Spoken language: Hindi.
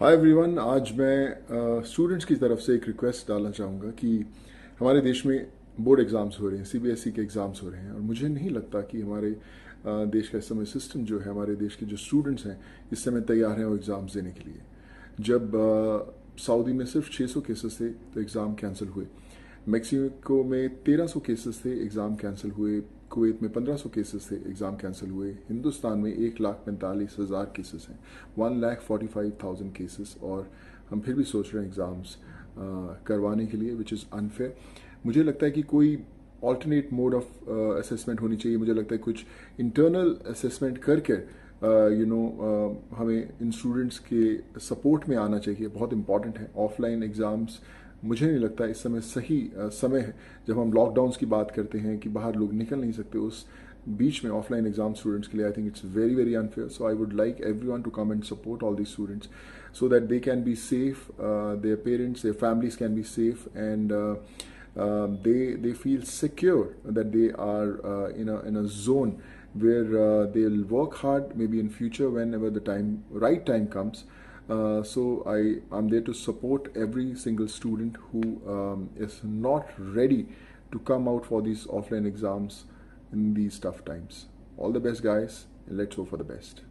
हाय एवरीवन आज मैं स्टूडेंट्स uh, की तरफ से एक रिक्वेस्ट डालना चाहूँगा कि हमारे देश में बोर्ड एग्ज़ाम्स हो रहे हैं सीबीएसई e के एग्ज़ाम्स हो रहे हैं और मुझे नहीं लगता कि हमारे uh, देश का इस समय सिस्टम जो है हमारे देश के जो स्टूडेंट्स हैं इस समय तैयार हैं वो एग्ज़ाम्स देने के लिए जब uh, सऊदी में सिर्फ 600 केसेस थे तो एग्ज़ाम कैंसिल हुए मैक्सिको में 1300 केसेस थे एग्ज़ाम कैंसिल हुए कुवैत में 1500 केसेस थे एग्ज़ाम कैंसिल हुए हिंदुस्तान में एक लाख पैंतालीस हज़ार केसेस हैं one lakh forty five thousand cases और हम फिर भी सोच रहे हैं एग्ज़ाम्स करवाने के लिए विच इज़ अनफेयर मुझे लगता है कि कोई ऑल्टरनेट मोड ऑफ असेसमेंट होनी चाहिए मुझे लगता है कुछ इंटरनल असेसमेंट करके यू नो हमें इन स्टूडेंट्स के सपोर्ट में आना चाहिए बहुत इंपॉर्टेंट है ऑफलाइन एग्ज़ाम्स मुझे नहीं लगता इस समय सही समय है जब हम लॉकडाउन की बात करते हैं कि बाहर लोग निकल नहीं सकते उस बीच में ऑफलाइन एग्जाम स्टूडेंट्स के लिए I think it's very very unfair so I would like everyone to come and support all the students so that they can be safe their parents their families can be safe and they they feel secure that they are in in a zone where they where uh, they'll work hard maybe in future whenever the time right time Uh, so I am there to support every single student who um, is not ready to come out for these offline exams in these tough times. All the best, guys, and let's hope for the best.